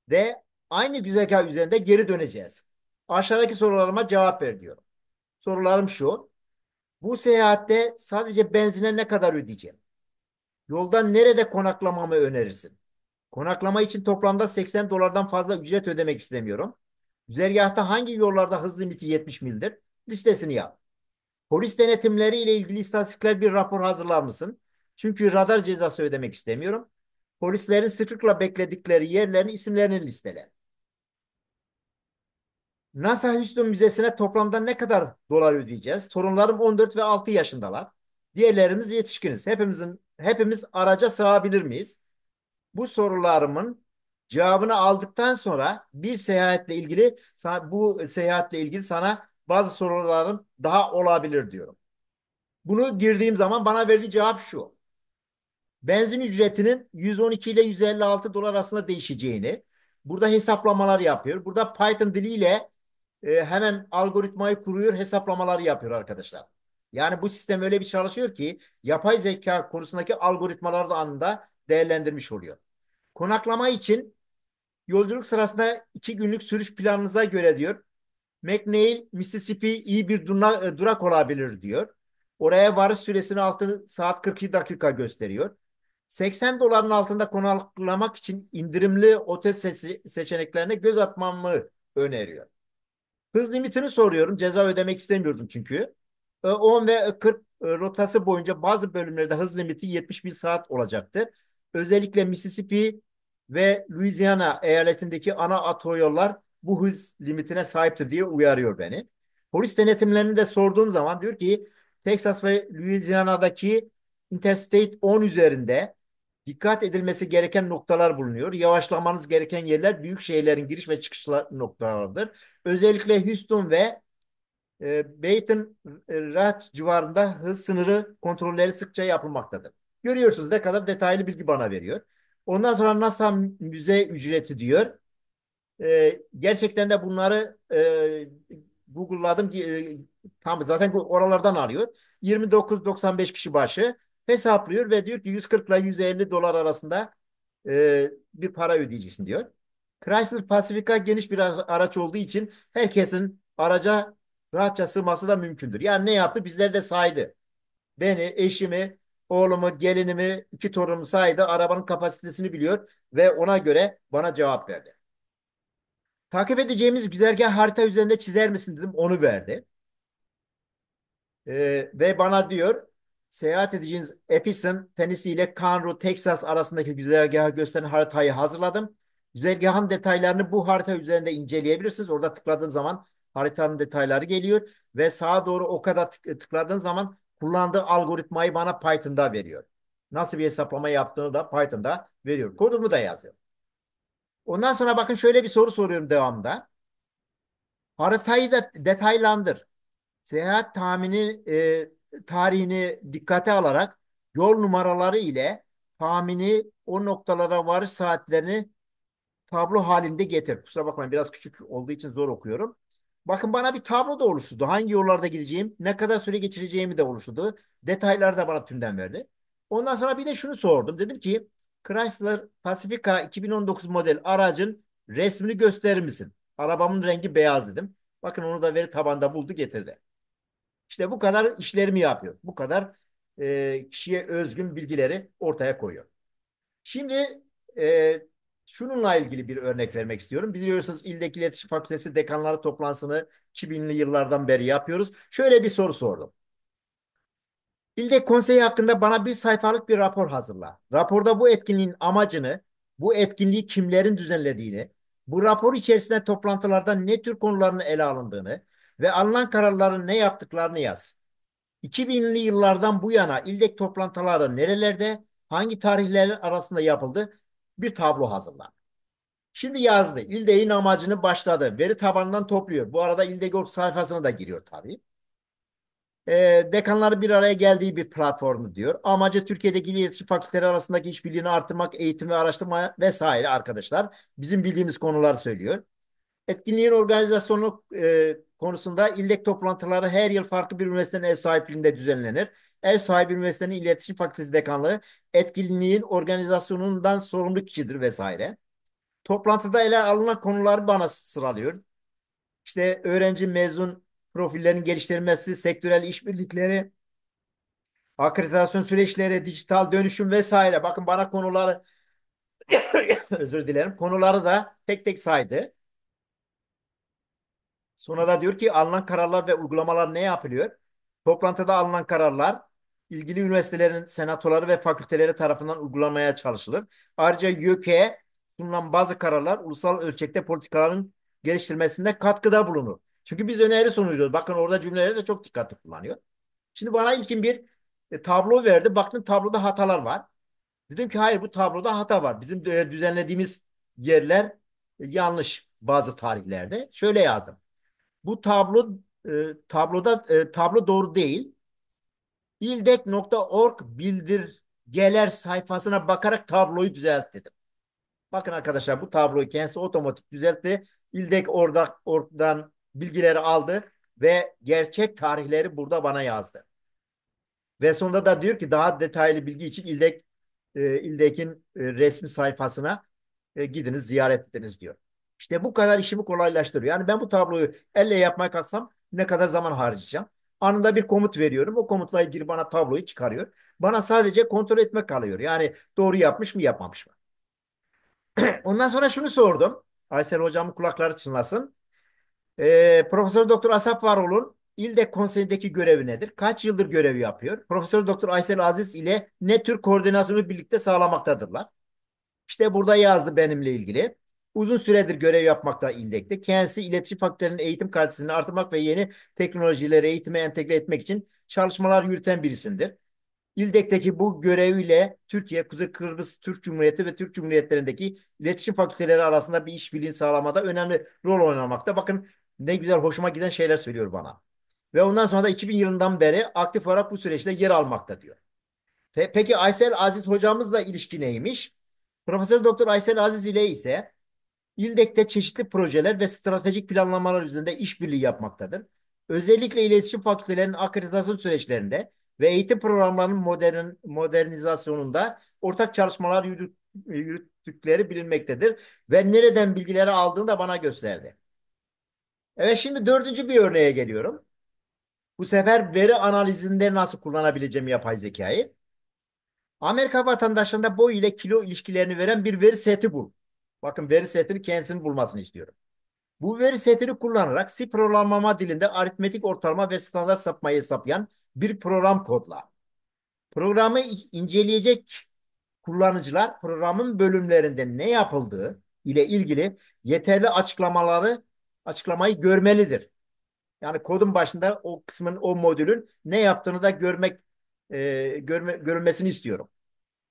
de aynı güzergah üzerinde geri döneceğiz. Aşağıdaki sorularıma cevap ver diyorum. Sorularım şu. Bu seyahatte sadece benzine ne kadar ödeyeceğim? Yolda nerede konaklamamı önerirsin? Konaklama için toplamda 80 dolardan fazla ücret ödemek istemiyorum. Güzergahta hangi yollarda hız limiti 70 mildir? Listesini yap. Polis denetimleri ile ilgili istatistikler bir rapor hazırlar mısın? Çünkü radar cezası ödemek istemiyorum. Polislerin sıklıkla bekledikleri yerlerin isimlerini listele. NASA Houston Müzesi'ne toplamda ne kadar dolar ödeyeceğiz? Torunlarım 14 ve 6 yaşındalar. Diğerlerimiz yetişkiniz. Hepimizin hepimiz araca sığabilir miyiz? bu sorularımın cevabını aldıktan sonra bir seyahatle ilgili bu seyahatle ilgili sana bazı sorularım daha olabilir diyorum. Bunu girdiğim zaman bana verdiği cevap şu. Benzin ücretinin 112 ile 156 dolar arasında değişeceğini burada hesaplamalar yapıyor. Burada Python diliyle e, hemen algoritmayı kuruyor, hesaplamaları yapıyor arkadaşlar. Yani bu sistem öyle bir çalışıyor ki yapay zeka konusundaki algoritmalar da anında değerlendirmiş oluyor. Konaklama için yolculuk sırasında iki günlük sürüş planınıza göre diyor. McNeil, Mississippi iyi bir duna, durak olabilir diyor. Oraya varış süresini 6 saat 42 dakika gösteriyor. 80 doların altında konaklamak için indirimli otel seçeneklerine göz atmamı öneriyor. Hız limitini soruyorum. Ceza ödemek istemiyordum çünkü. 10 ve 40 rotası boyunca bazı bölümlerde hız limiti 70 mil saat olacaktır. Özellikle Mississippi ve Louisiana eyaletindeki ana otoyollar bu hız limitine sahiptir diye uyarıyor beni. Polis denetimlerini de sorduğum zaman diyor ki Texas ve Louisiana'daki Interstate 10 üzerinde dikkat edilmesi gereken noktalar bulunuyor. Yavaşlamanız gereken yerler büyük şehirlerin giriş ve çıkış noktalarıdır. Özellikle Houston ve e, Baton Rouge civarında hız sınırı kontrolleri sıkça yapılmaktadır. Görüyorsunuz ne kadar detaylı bilgi bana veriyor. Ondan sonra NASA müze ücreti diyor. E, gerçekten de bunları e, Google'ladım e, tam zaten oralardan alıyor. 29.95 kişi başı hesaplıyor ve diyor ki 140 ile 150 dolar arasında e, bir para ödeyeceksin diyor. Chrysler Pacifica geniş bir araç olduğu için herkesin araca rahatça sığması da mümkündür. Yani ne yaptı? Bizleri de saydı. Beni, eşimi, oğlumu, gelinimi, iki torunumu saydı. Arabanın kapasitesini biliyor ve ona göre bana cevap verdi. Takip edeceğimiz güzergah harita üzerinde çizer misin dedim. Onu verdi. Ee, ve bana diyor seyahat edeceğiniz Epison, Tennessee ile Conroe, Texas arasındaki güzergahı gösteren haritayı hazırladım. Güzergahın detaylarını bu harita üzerinde inceleyebilirsiniz. Orada tıkladığım zaman haritanın detayları geliyor ve sağa doğru o kadar tıkladığım zaman kullandığı algoritmayı bana Python'da veriyor. Nasıl bir hesaplama yaptığını da Python'da veriyor. Kodumu da yazıyor. Ondan sonra bakın şöyle bir soru soruyorum devamda. Haritayı da detaylandır. Seyahat tahmini e, tarihini dikkate alarak yol numaraları ile tahmini o noktalara varış saatlerini tablo halinde getir. Kusura bakmayın biraz küçük olduğu için zor okuyorum. Bakın bana bir tablo da oluşturdu. Hangi yollarda gideceğim, ne kadar süre geçireceğimi de oluşturdu. detaylar da bana tümden verdi. Ondan sonra bir de şunu sordum. Dedim ki Chrysler Pacifica 2019 model aracın resmini gösterir misin? Arabamın rengi beyaz dedim. Bakın onu da veri tabanda buldu getirdi. İşte bu kadar işlerimi yapıyor. Bu kadar e, kişiye özgün bilgileri ortaya koyuyor. Şimdi e, şununla ilgili bir örnek vermek istiyorum. Biliyorsunuz ildeki iletişim Fakültesi dekanları toplantısını 2000'li yıllardan beri yapıyoruz. Şöyle bir soru sordum. İldek Konseyi hakkında bana bir sayfalık bir rapor hazırla. Raporda bu etkinliğin amacını, bu etkinliği kimlerin düzenlediğini, bu rapor içerisinde toplantılarda ne tür konuların ele alındığını ve alınan kararların ne yaptıklarını yaz. 2000'li yıllardan bu yana ildek toplantıları nerelerde, hangi tarihler arasında yapıldı bir tablo hazırlar. Şimdi yazdı. İldeğin amacını başladı. Veri tabanından topluyor. Bu arada İldegorg sayfasına da giriyor tabii. E, ee, dekanların bir araya geldiği bir platformu diyor. Amacı Türkiye'deki iletişim fakülteleri arasındaki işbirliğini artırmak, eğitim ve araştırma vesaire arkadaşlar. Bizim bildiğimiz konular söylüyor. Etkinliğin organizasyonu e, konusunda illek toplantıları her yıl farklı bir üniversitenin ev sahipliğinde düzenlenir. Ev sahibi üniversitenin iletişim fakültesi dekanlığı etkinliğin organizasyonundan sorumlu kişidir vesaire. Toplantıda ele alınan konular bana sıralıyor. İşte öğrenci mezun profillerin geliştirilmesi, sektörel işbirlikleri, akreditasyon süreçleri, dijital dönüşüm vesaire. Bakın bana konuları özür dilerim. Konuları da tek tek saydı. Sonra da diyor ki alınan kararlar ve uygulamalar ne yapılıyor? Toplantıda alınan kararlar ilgili üniversitelerin senatoları ve fakülteleri tarafından uygulamaya çalışılır. Ayrıca YÖK'e sunulan bazı kararlar ulusal ölçekte politikaların geliştirmesinde katkıda bulunur. Çünkü biz öneri sunuyoruz. Bakın orada cümleleri de çok dikkatli kullanıyor. Şimdi bana ilkin bir e, tablo verdi. Baktım tabloda hatalar var. Dedim ki hayır bu tabloda hata var. Bizim e, düzenlediğimiz yerler e, yanlış bazı tarihlerde. Şöyle yazdım. Bu tablo e, tabloda e, tablo doğru değil. ildek.org bildirgeler sayfasına bakarak tabloyu düzelt dedim. Bakın arkadaşlar bu tabloyu kendisi otomatik düzeltti. İldek orada, oradan bilgileri aldı ve gerçek tarihleri burada bana yazdı. Ve sonunda da diyor ki daha detaylı bilgi için İldek e, İldek'in e, resmi sayfasına e, gidiniz ziyaret ediniz diyor. İşte bu kadar işimi kolaylaştırıyor. Yani ben bu tabloyu elle yapmaya kalksam ne kadar zaman harcayacağım? Anında bir komut veriyorum. O komutla ilgili bana tabloyu çıkarıyor. Bana sadece kontrol etmek kalıyor. Yani doğru yapmış mı yapmamış mı? Ondan sonra şunu sordum. Aysel hocamın kulakları çınlasın. Ee, Profesör Doktor Asaf Varol'un İlde Konseyi'ndeki görevi nedir? Kaç yıldır görev yapıyor? Profesör Doktor Aysel Aziz ile ne tür koordinasyonu birlikte sağlamaktadırlar? İşte burada yazdı benimle ilgili. Uzun süredir görev yapmakta İldek'te. Kendisi iletişim faktörünün eğitim kalitesini artırmak ve yeni teknolojileri eğitime entegre etmek için çalışmalar yürüten birisindir. İldek'teki bu göreviyle Türkiye, Kuzey Kıbrıs Türk Cumhuriyeti ve Türk Cumhuriyetlerindeki iletişim fakülteleri arasında bir işbirliği sağlamada önemli rol oynamakta. Bakın ne güzel hoşuma giden şeyler söylüyor bana. Ve ondan sonra da 2000 yılından beri aktif olarak bu süreçte yer almakta diyor. Peki Aysel Aziz hocamızla ilişki neymiş? Profesör Doktor Aysel Aziz ile ise İldek'te çeşitli projeler ve stratejik planlamalar üzerinde işbirliği yapmaktadır. Özellikle iletişim fakültelerinin akreditasyon süreçlerinde ve eğitim programlarının modern, modernizasyonunda ortak çalışmalar yürüttükleri bilinmektedir. Ve nereden bilgileri aldığını da bana gösterdi. Evet şimdi dördüncü bir örneğe geliyorum. Bu sefer veri analizinde nasıl kullanabileceğim yapay zekayı. Amerika vatandaşlarında boy ile kilo ilişkilerini veren bir veri seti bul. Bakın veri setini kendisini bulmasını istiyorum. Bu veri setini kullanarak C programlama dilinde aritmetik ortalama ve standart sapmayı hesaplayan bir program kodla. Programı inceleyecek kullanıcılar programın bölümlerinde ne yapıldığı ile ilgili yeterli açıklamaları açıklamayı görmelidir. Yani kodun başında o kısmın o modülün ne yaptığını da görmek e, görme, görülmesini istiyorum.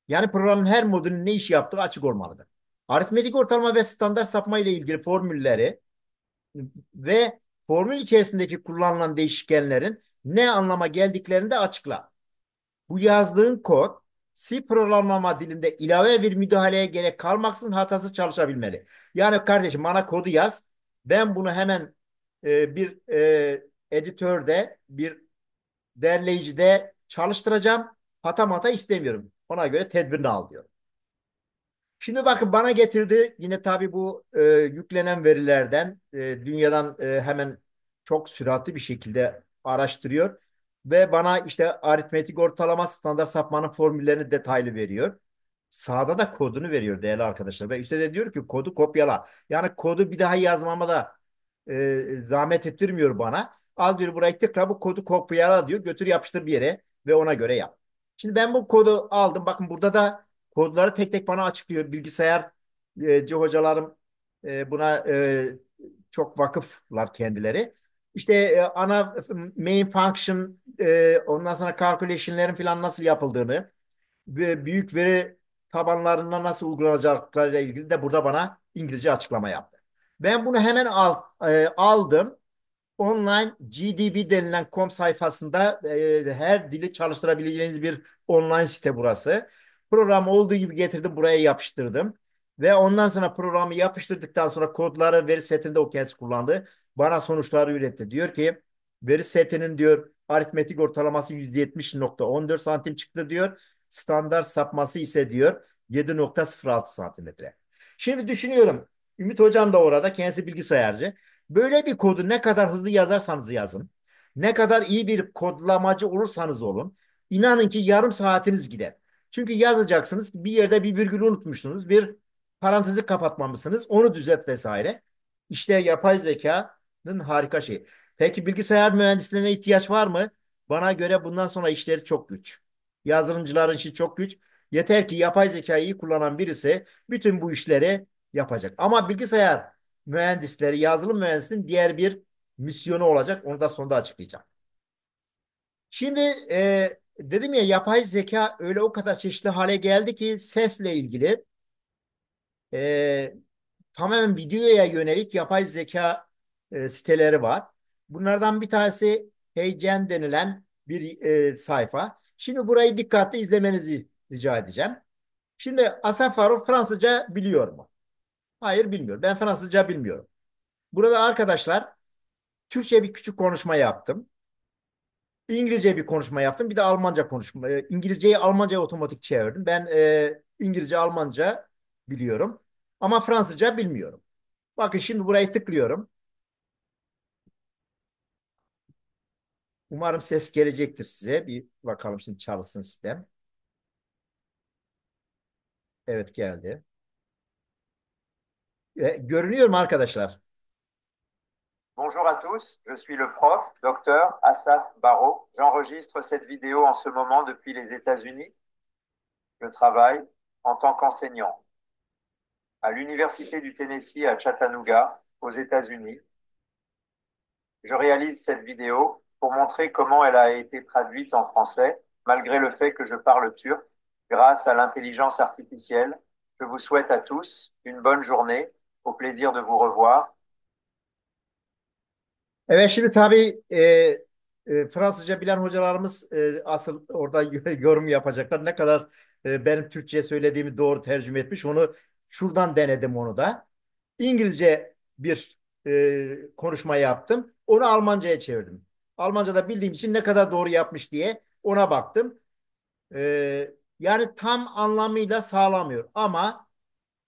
Yani programın her modülün ne iş yaptığı açık olmalıdır. Aritmetik ortalama ve standart sapma ile ilgili formülleri ve formül içerisindeki kullanılan değişkenlerin ne anlama geldiklerini de açıkla. Bu yazdığın kod C programlama dilinde ilave bir müdahaleye gerek kalmaksızın hatası çalışabilmeli. Yani kardeşim bana kodu yaz. Ben bunu hemen e, bir e, editörde, bir derleyicide çalıştıracağım. Hata mata istemiyorum. Ona göre tedbirini al diyor. Şimdi bakın bana getirdi yine tabii bu e, yüklenen verilerden e, dünyadan e, hemen çok süratli bir şekilde araştırıyor ve bana işte aritmetik ortalama standart sapmanın formüllerini detaylı veriyor. Sağda da kodunu veriyor değerli arkadaşlar ve üstelik diyor ki kodu kopyala. Yani kodu bir daha yazmama da e, zahmet ettirmiyor bana. Al diyor buraya tıkla bu kodu kopyala diyor götür yapıştır bir yere ve ona göre yap. Şimdi ben bu kodu aldım bakın burada da kodları tek tek bana açıklıyor. Bilgisayar e, hocalarım e, buna e, çok vakıflar kendileri. İşte ana main function ondan sonra calculation'lerin falan nasıl yapıldığını ve büyük veri tabanlarında nasıl uygulanacaklarıyla ilgili de burada bana İngilizce açıklama yaptı. Ben bunu hemen al, aldım. Online GDB denilen com sayfasında e, her dili çalıştırabileceğiniz bir online site burası. Programı olduğu gibi getirdim buraya yapıştırdım. Ve ondan sonra programı yapıştırdıktan sonra kodları veri setinde o kendisi kullandı. Bana sonuçları üretti. Diyor ki veri setinin diyor aritmetik ortalaması 170.14 santim çıktı diyor. Standart sapması ise diyor 7.06 santimetre. Şimdi düşünüyorum. Ümit Hocam da orada kendisi bilgisayarcı. Böyle bir kodu ne kadar hızlı yazarsanız yazın. Ne kadar iyi bir kodlamacı olursanız olun. inanın ki yarım saatiniz gider. Çünkü yazacaksınız bir yerde bir virgülü unutmuşsunuz. Bir parantezi kapatmamışsınız. Onu düzelt vesaire. İşte yapay zekanın harika şeyi. Peki bilgisayar mühendisliğine ihtiyaç var mı? Bana göre bundan sonra işleri çok güç. Yazılımcıların işi çok güç. Yeter ki yapay zekayı kullanan birisi bütün bu işleri yapacak. Ama bilgisayar mühendisleri, yazılım mühendisinin diğer bir misyonu olacak. Onu da sonunda açıklayacağım. Şimdi e, dedim ya yapay zeka öyle o kadar çeşitli hale geldi ki sesle ilgili e, tamamen videoya yönelik yapay zeka e, siteleri var. Bunlardan bir tanesi HeyGen denilen bir e, sayfa. Şimdi burayı dikkatli izlemenizi rica edeceğim. Şimdi Asaf Faruk Fransızca biliyor mu? Hayır bilmiyor. Ben Fransızca bilmiyorum. Burada arkadaşlar Türkçe bir küçük konuşma yaptım. İngilizce bir konuşma yaptım. Bir de Almanca konuşma. E, İngilizceyi Almanca'ya otomatik çevirdim. Ben e, İngilizce, Almanca biliyorum. Ama Fransızca bilmiyorum. Bakın şimdi burayı tıklıyorum. Umarım ses gelecektir size. Bir bakalım şimdi çalışsın sistem. Evet geldi. E, görünüyor mu arkadaşlar? Bonjour à tous, je suis le prof, docteur Asaf Baro. J'enregistre cette vidéo en ce moment depuis les États-Unis. Je travaille en tant qu'enseignant à l'Université du Tennessee à Chattanooga, aux États-Unis. Je réalise cette vidéo pour montrer comment elle a été traduite en français, malgré le fait que je parle turc, grâce à l'intelligence artificielle. Je vous souhaite à tous une bonne journée, au plaisir de vous revoir Evet şimdi tabii e, e, Fransızca bilen hocalarımız e, asıl orada yorum yapacaklar. Ne kadar e, benim Türkçe söylediğimi doğru tercüme etmiş onu şuradan denedim onu da. İngilizce bir e, konuşma yaptım. Onu Almanca'ya çevirdim. Almanca'da bildiğim için ne kadar doğru yapmış diye ona baktım. E, yani tam anlamıyla sağlamıyor ama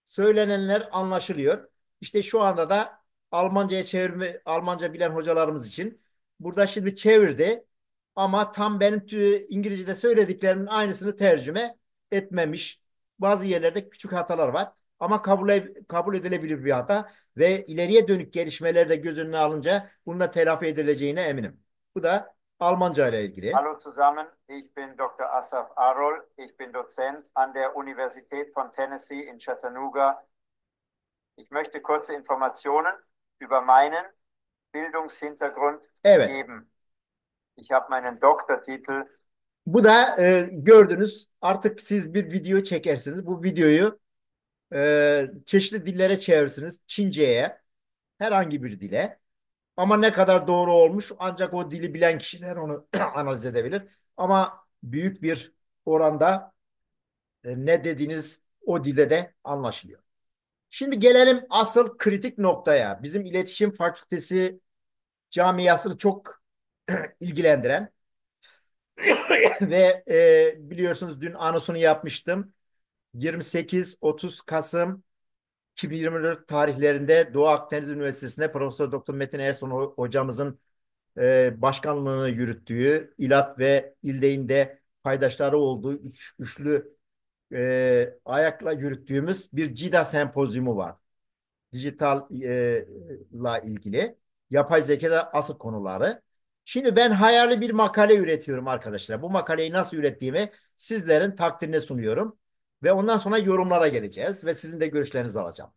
söylenenler anlaşılıyor. İşte şu anda da Almanca'ya çevirme, Almanca bilen hocalarımız için. Burada şimdi çevirdi ama tam benim İngilizce'de söylediklerimin aynısını tercüme etmemiş. Bazı yerlerde küçük hatalar var ama kabul, e, kabul edilebilir bir hata ve ileriye dönük gelişmeleri de göz önüne alınca bunun da telafi edileceğine eminim. Bu da Almanca ile ilgili. Hallo zusammen, ich bin Dr. Asaf Arol, ich bin Dozent an der Universität von Tennessee in Chattanooga. Ich möchte kurze Informationen über meinen Bildungshintergrund evet. geben. Ich habe meinen Doktortitel. Bu da e, gördünüz artık siz bir video çekersiniz. Bu videoyu e, çeşitli dillere çevirirsiniz. Çince'ye, herhangi bir dile. Ama ne kadar doğru olmuş ancak o dili bilen kişiler onu analiz edebilir. Ama büyük bir oranda e, ne dediğiniz o dilde de anlaşılıyor. Şimdi gelelim asıl kritik noktaya. Bizim iletişim fakültesi camiasını çok ilgilendiren ve e, biliyorsunuz dün anonsunu yapmıştım. 28-30 Kasım 2024 tarihlerinde Doğu Akdeniz Üniversitesi'nde Profesör Doktor Metin Erson hocamızın e, başkanlığını yürüttüğü İlat ve İldeğin'de paydaşları olduğu üç, üçlü e, ayakla yürüttüğümüz bir CIDA sempozyumu var. Dijitalla e, ilgili. Yapay zekada asıl konuları. Şimdi ben hayali bir makale üretiyorum arkadaşlar. Bu makaleyi nasıl ürettiğimi sizlerin takdirine sunuyorum. Ve ondan sonra yorumlara geleceğiz ve sizin de görüşlerinizi alacağım.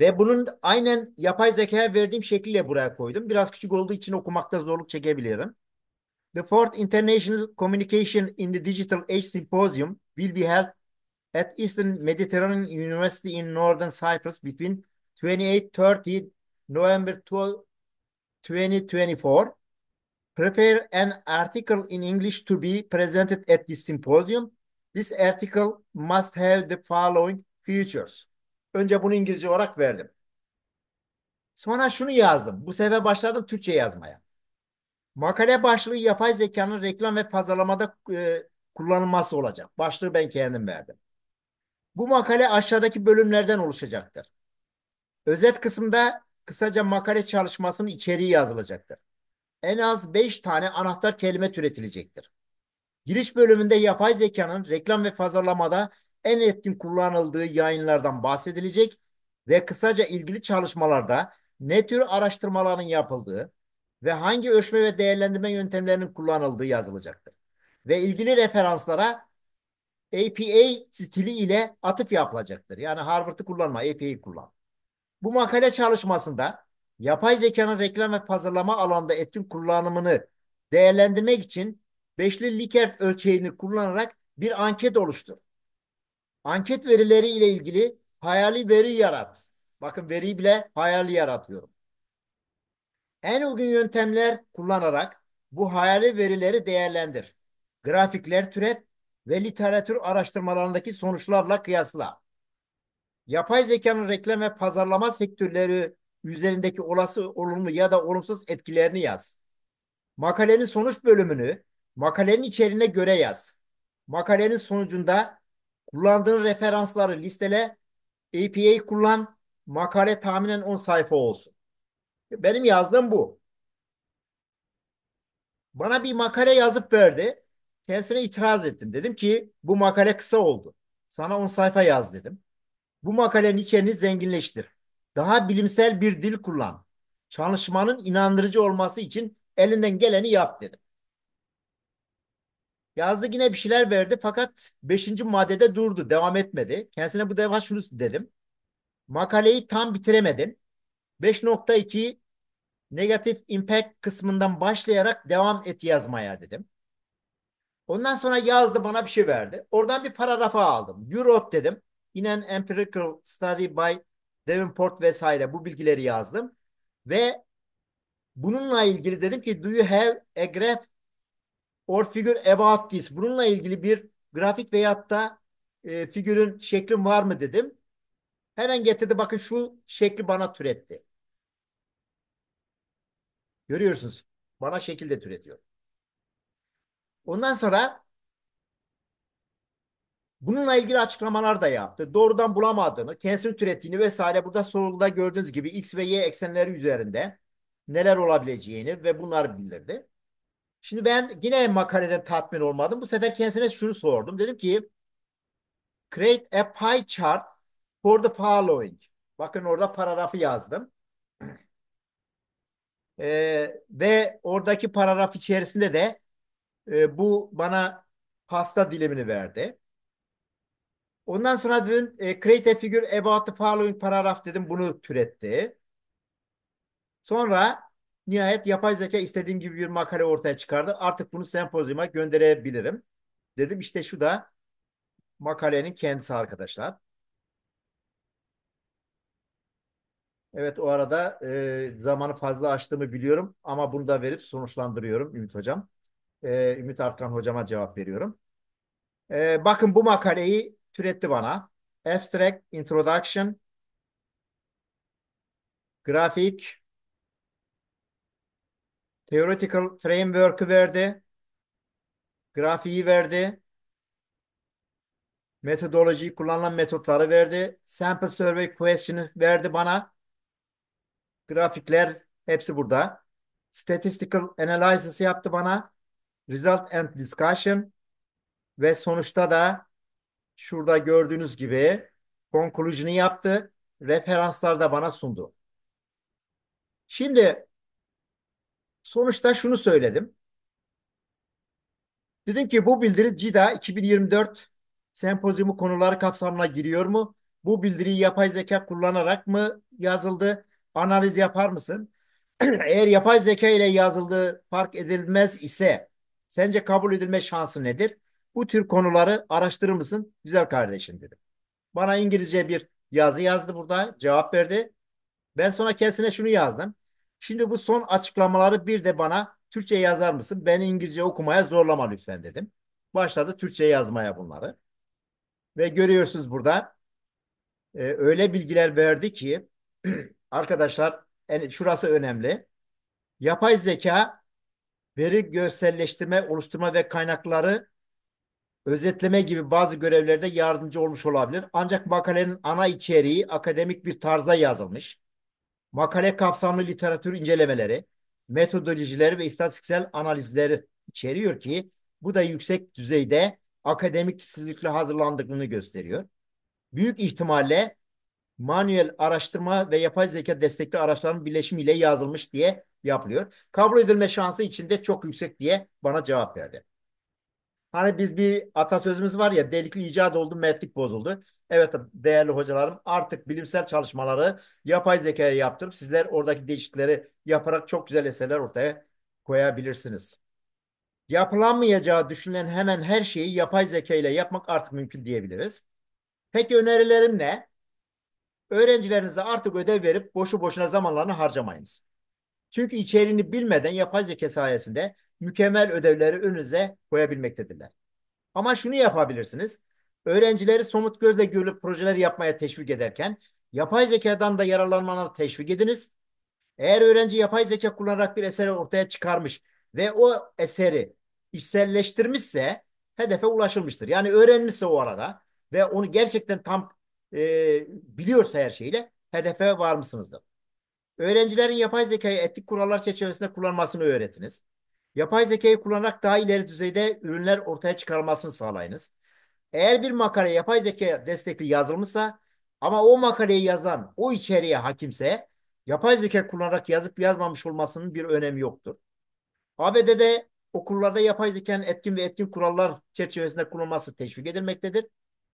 Ve bunun aynen yapay zekaya verdiğim şekliyle buraya koydum. Biraz küçük olduğu için okumakta zorluk çekebilirim. The fourth International Communication in the Digital Age Symposium will be held at Eastern Mediterranean University in Northern Cyprus between 28-30 November 2024. Prepare an article in English to be presented at this symposium. This article must have the following features. Önce bunu İngilizce olarak verdim. Sonra şunu yazdım. Bu sefer başladım Türkçe yazmaya. Makale başlığı yapay zekanın reklam ve pazarlamada e, kullanılması olacak. Başlığı ben kendim verdim. Bu makale aşağıdaki bölümlerden oluşacaktır. Özet kısmında kısaca makale çalışmasının içeriği yazılacaktır. En az 5 tane anahtar kelime türetilecektir. Giriş bölümünde yapay zekanın reklam ve pazarlamada en etkin kullanıldığı yayınlardan bahsedilecek ve kısaca ilgili çalışmalarda ne tür araştırmaların yapıldığı, ve hangi ölçme ve değerlendirme yöntemlerinin kullanıldığı yazılacaktır. Ve ilgili referanslara APA stili ile atıf yapılacaktır. Yani Harvard'ı kullanma, APA'yı kullan. Bu makale çalışmasında yapay zekanın reklam ve pazarlama alanında etkin kullanımını değerlendirmek için beşli Likert ölçeğini kullanarak bir anket oluştur. Anket verileri ile ilgili hayali veri yarat. Bakın veriyi bile hayali yaratıyorum. En uygun yöntemler kullanarak bu hayali verileri değerlendir. Grafikler türet ve literatür araştırmalarındaki sonuçlarla kıyasla. Yapay zekanın reklam ve pazarlama sektörleri üzerindeki olası olumlu ya da olumsuz etkilerini yaz. Makalenin sonuç bölümünü makalenin içeriğine göre yaz. Makalenin sonucunda kullandığın referansları listele, APA'yı kullan, makale tahminen 10 sayfa olsun. Benim yazdığım bu. Bana bir makale yazıp verdi. Kendisine itiraz ettim. Dedim ki bu makale kısa oldu. Sana 10 sayfa yaz dedim. Bu makalenin içeriğini zenginleştir. Daha bilimsel bir dil kullan. Çalışmanın inandırıcı olması için elinden geleni yap dedim. Yazdı yine bir şeyler verdi fakat 5. maddede durdu. Devam etmedi. Kendisine bu defa şunu dedim. Makaleyi tam bitiremedim. 5.2 negatif impact kısmından başlayarak devam et yazmaya dedim. Ondan sonra yazdı bana bir şey verdi. Oradan bir paragrafa aldım. Eurot dedim. In an empirical study by Davenport vesaire bu bilgileri yazdım. Ve bununla ilgili dedim ki do you have a graph or figure about this? Bununla ilgili bir grafik veyahut da e, figürün şeklin var mı dedim. Hemen getirdi bakın şu şekli bana türetti. Görüyorsunuz. Bana şekilde türetiyor. Ondan sonra bununla ilgili açıklamalar da yaptı. Doğrudan bulamadığını, kendisini türettiğini vesaire burada soruda gördüğünüz gibi x ve y eksenleri üzerinde neler olabileceğini ve bunları bildirdi. Şimdi ben yine makaleden tatmin olmadım. Bu sefer kendisine şunu sordum. Dedim ki create a pie chart for the following. Bakın orada paragrafı yazdım. E, ve oradaki paragraf içerisinde de e, bu bana pasta dilimini verdi. Ondan sonra dedim e, create a figure about the following paragraph dedim bunu türetti. Sonra nihayet yapay zeka istediğim gibi bir makale ortaya çıkardı. Artık bunu sempozyuma gönderebilirim. Dedim işte şu da makalenin kendisi arkadaşlar. Evet o arada e, zamanı fazla açtığımı biliyorum ama bunu da verip sonuçlandırıyorum Ümit Hocam. E, Ümit Artan Hocama cevap veriyorum. E, bakın bu makaleyi türetti bana. Abstract Introduction grafik, Theoretical Framework'ı verdi. Grafiği verdi. Metodolojiyi kullanılan metotları verdi. Sample Survey Question'ı verdi bana grafikler hepsi burada. Statistical analysis yaptı bana. Result and discussion ve sonuçta da şurada gördüğünüz gibi conclusion'ı yaptı. Referanslar da bana sundu. Şimdi sonuçta şunu söyledim. Dedim ki bu bildiri CIDA 2024 sempozyumu konuları kapsamına giriyor mu? Bu bildiriyi yapay zeka kullanarak mı yazıldı? analiz yapar mısın? Eğer yapay zeka ile yazıldığı fark edilmez ise sence kabul edilme şansı nedir? Bu tür konuları araştırır mısın? Güzel kardeşim dedim. Bana İngilizce bir yazı yazdı burada. Cevap verdi. Ben sonra kendisine şunu yazdım. Şimdi bu son açıklamaları bir de bana Türkçe yazar mısın? Beni İngilizce okumaya zorlama lütfen dedim. Başladı Türkçe yazmaya bunları. Ve görüyorsunuz burada e, öyle bilgiler verdi ki arkadaşlar en, şurası önemli. Yapay zeka veri görselleştirme, oluşturma ve kaynakları özetleme gibi bazı görevlerde yardımcı olmuş olabilir. Ancak makalenin ana içeriği akademik bir tarzda yazılmış. Makale kapsamlı literatür incelemeleri, metodolojileri ve istatistiksel analizleri içeriyor ki bu da yüksek düzeyde akademik titizlikle hazırlandığını gösteriyor. Büyük ihtimalle manuel araştırma ve yapay zeka destekli araçların birleşimiyle yazılmış diye yapılıyor. Kabul edilme şansı içinde çok yüksek diye bana cevap verdi. Hani biz bir atasözümüz var ya delikli icat oldu, mertlik bozuldu. Evet değerli hocalarım artık bilimsel çalışmaları yapay zekaya yaptırıp sizler oradaki değişiklikleri yaparak çok güzel eserler ortaya koyabilirsiniz. Yapılamayacağı düşünülen hemen her şeyi yapay zeka ile yapmak artık mümkün diyebiliriz. Peki önerilerim ne? Öğrencilerinize artık ödev verip boşu boşuna zamanlarını harcamayınız. Çünkü içeriğini bilmeden yapay zeka sayesinde mükemmel ödevleri önünüze koyabilmektedirler. Ama şunu yapabilirsiniz. Öğrencileri somut gözle görüp projeler yapmaya teşvik ederken yapay zekadan da yararlanmaları teşvik ediniz. Eğer öğrenci yapay zeka kullanarak bir eseri ortaya çıkarmış ve o eseri işselleştirmişse hedefe ulaşılmıştır. Yani öğrenmişse o arada ve onu gerçekten tam e, biliyorsa her şeyle hedefe var mısınızdır. Öğrencilerin yapay zekayı etik kurallar çerçevesinde kullanmasını öğretiniz. Yapay zekayı kullanarak daha ileri düzeyde ürünler ortaya çıkarılmasını sağlayınız. Eğer bir makale yapay zeka destekli yazılmışsa ama o makaleyi yazan o içeriye hakimse yapay zeka kullanarak yazıp yazmamış olmasının bir önemi yoktur. ABD'de okullarda yapay zekanın etkin ve etkin kurallar çerçevesinde kullanılması teşvik edilmektedir.